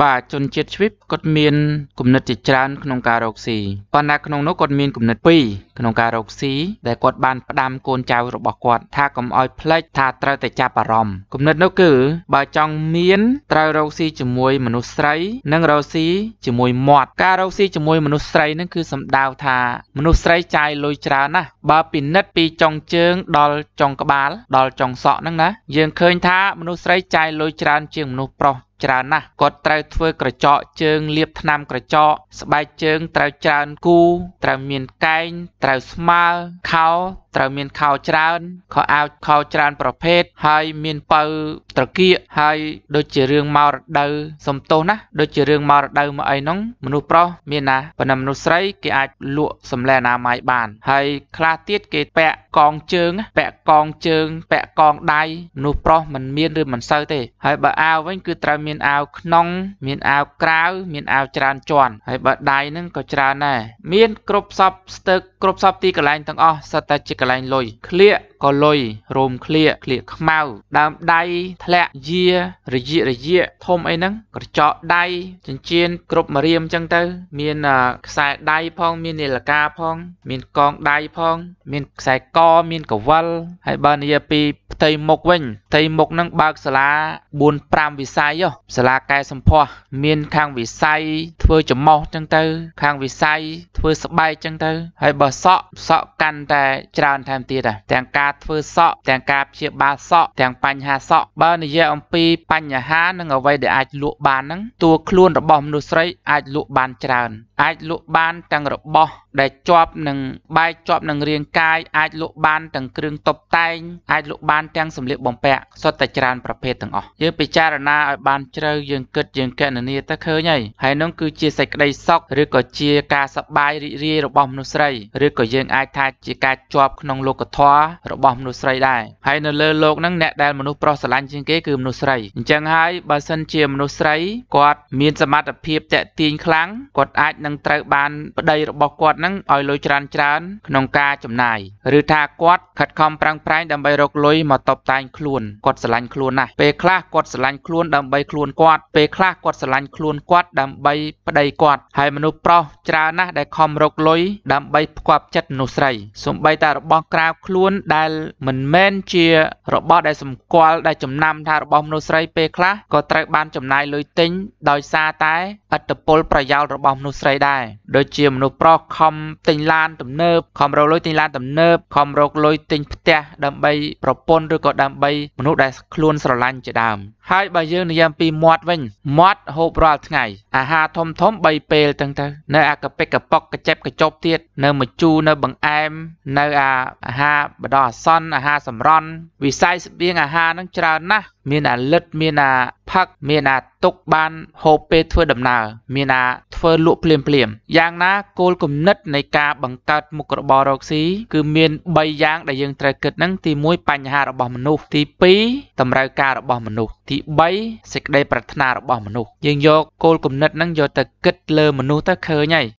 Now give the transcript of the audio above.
បាទជនជាតិឈ្វីបគាត់មានគំនិតជាច្រើនក្នុងការរកស៊ីប៉ុន្តែក្នុងនោះគាត់មានគំនិត2ក្នុងការរកស៊ីដែលគាត់បានផ្ដាំកូនចៅរបស់គាត់ថាកុំឲ្យភ្លេចថាត្រូវតែចាប់អារម្មណ៍គំនិតនោះគឺបើចង់មានត្រូវរកស៊ីជាមួយមនុស្សស្រី និងរកស៊ីជាមួយមាត់ការរកស៊ីជាមួយមនុស្សស្រីនឹងគឺសំដៅថាមនុស្សស្រីចាយលុយច្រើនណាស់បើពិនិត្យពីចុងជើង ដល់ចុងក្បាលដល់ចុងសក់ហ្នឹងណា យើងឃើញថាមនុស្សស្រីចាយលុយច្រើនជាងមនុស្សប្រុសច្រើនណាស់គាត់ត្រូវធ្វើក្រចកជើងលាបថ្នាំក្រចកស្បែកជើងត្រូវច្រើនគូ ត្រូវមានកែងត្រូវស្មើខោត្រូវមានខោច្រើនខោអាវខោច្រើនប្រភេទហើយមានពៅត្រគាកហើយដូចជារឿងមករដូវសំទោសណាដូចជារឿងមករដូវមកអីហ្នឹងមនុស្សប្រុសមានណាប៉ុន្តែមនុស្សស្រី គេអាចលក់សម្លេអនាម័យបានហើយខ្លះទៀតគេពាក់កងជើងពាក់កងជើងពាក់កងដៃមនុស្សប្រុសមិនមានឬមិនសូវទេហើយបើអាវវិញគឺត្រូវមានអាវក្នុង មានអាវក្រៅមានអាវច្រើនជាន់ហើយបើដៃហ្នឹងក៏ច្រើនដែរមានគ្រប់សពស្ទឹកគ្រប់សពទីកន្លែងទាំងអស់សិតតែជាកន្លែងលុយឃ្លៀកកលុយរោមក្លៀកក្លៀកខ្មៅដើមដៃធ្លាក់យារយៈរយៈធំអីហ្នឹងក្រចកដៃចិញ្ចៀនគ្រប់មរៀមអញ្ចឹងទៅ មានខ្សែដៃផង មាននាឡិកាផង មានកងដៃផង មានខ្សែកមានកវិលហើយបើនិយាយពីផ្ទៃមុខវិញផ្ទៃមុខហ្នឹងបើកសាលា4 5វិស័យសាលាកែសម្ផស្សមានខាងវិស័យធ្វើចំមោះអញ្ចឹងទៅ ខាងវិស័យធ្វើស្បែកអញ្ចឹងទៅហើយបើសក់សក់កាន់តែច្រើនថែមទៀតទាំងការការធ្វើសក់ទាំងការព្យាបាលសក់ទាំងបញ្ហាសក់បើនិយាយអំពីបញ្ហានិងអ្វីដែលអាចលក់បានហ្នឹងតួខ្លួនរបស់មនុស្សស្រីអាចលក់បានច្រើនអាចលក់បានទាំងរបស់ ដែលជាប់នឹងបែកជាប់នឹងរាងកាយអាចលក់បានទាំងគ្រឿងតុបតែងអាចលក់បានទាំងសម្លៀកបំពាក់សុទ្ធតែច្រើនប្រភេទទាំងអស់យើងពិចារណាឲ្យបានជ្រៅយើងគិតយើងកណនាទៅឃើញហើយហើយនោះគឺជាសេចក្តីសុខឬក៏ជាការសប្បាយរីករាយរបស់មនុស្សស្រីឬក៏យើងអាចថាជាការជាប់ក្នុងលោកធម៌របស់របស់មនុស្សស្រីដែរហើយនៅលើโลกហ្នឹងអ្នកដែលមនុស្សប្រុសស្រឡាញ់ជាងគេគឺមនុស្សស្រីអញ្ចឹងហើយបើសិនជាមនុស្សស្រីគាត់មានសមត្ថភាពតាក់ទាញខ្លាំងគាត់អាចនឹងត្រូវបាន ប្តីរបស់គាត់ហ្នឹងឲ្យលុយច្រើនច្រើន ក្នុងការចំណាយឬថាគាត់ខិតខំប្រឹងប្រែងដើម្បីរកលុយមកតបតែងខ្លួនគាត់ស្រឡាញ់ខ្លួនណាស់ពេលខ្លះគាត់ស្រឡាញ់ខ្លួនដើម្បីខ្លួនគាត់ពេលខ្លះគាត់ស្រឡាញ់ខ្លួនគាត់ដើម្បីប្តីគាត់ហើយមនុស្សប្រុសច្រើនណាស់ដែលខំរកលុយដើម្បីផ្គប់ចិត្តមនុស្សស្រីសម្បីតែរបស់ក្រៅខ្លួនដែលមិនមែនជារបស់ដែលសម្គាល់ដែលចំណាំថារបស់មនុស្សស្រីពេលខ្លះក៏ត្រូវបានចំណាយលុយទិញដោយសារតែឥទ្ធិពលប្រយោលរបស់មនុស្សស្រីដែរដូចជាមនុស្សប្រុសខំទិញឡានទំនើបខំរកលុយទិញឡានទំនើបខំរកលុយទិញផ្ទះដើម្បីប្រពន្ធឬក៏ដើម្បីមនុស្សដែលខ្លួនស្រឡាញ់ជាដើមហើយបើយើងនិយាយអំពីមាត់វិញមាត់ហូបរាល់ថ្ងៃអាហារធំធំ3ពេលទាំងទៅ នៅអាកពេកកប៉ុកកចិបកចប់ទៀតនៅមជូរនៅបង្អែមនៅអាហារបដិអសន្នអាហារសម្រន់វិស័យស្បៀងអាហារនឹងច្រើនណាស់មានអាលិតមានអាផឹកមានអាទុកបានហូបពេលធ្វើដំណើរមានអាធ្វើលក់ភ្លាមភ្លាមយ៉ាងណាគោលគំនិត នៃការបង្កើតមុខរបររកស៊ីគឺមាន3យ៉ាងដែលយើងត្រូវគិតហ្នឹងទី1បញ្ហារបស់មនុស្សទី2តម្រូវការរបស់មនុស្សទី3សេចក្តីប្រាថ្នារបស់មនុស្សយើងយកគោលគំនិតហ្នឹងយកទៅគិតលើមនុស្សទៅឃើញហើយ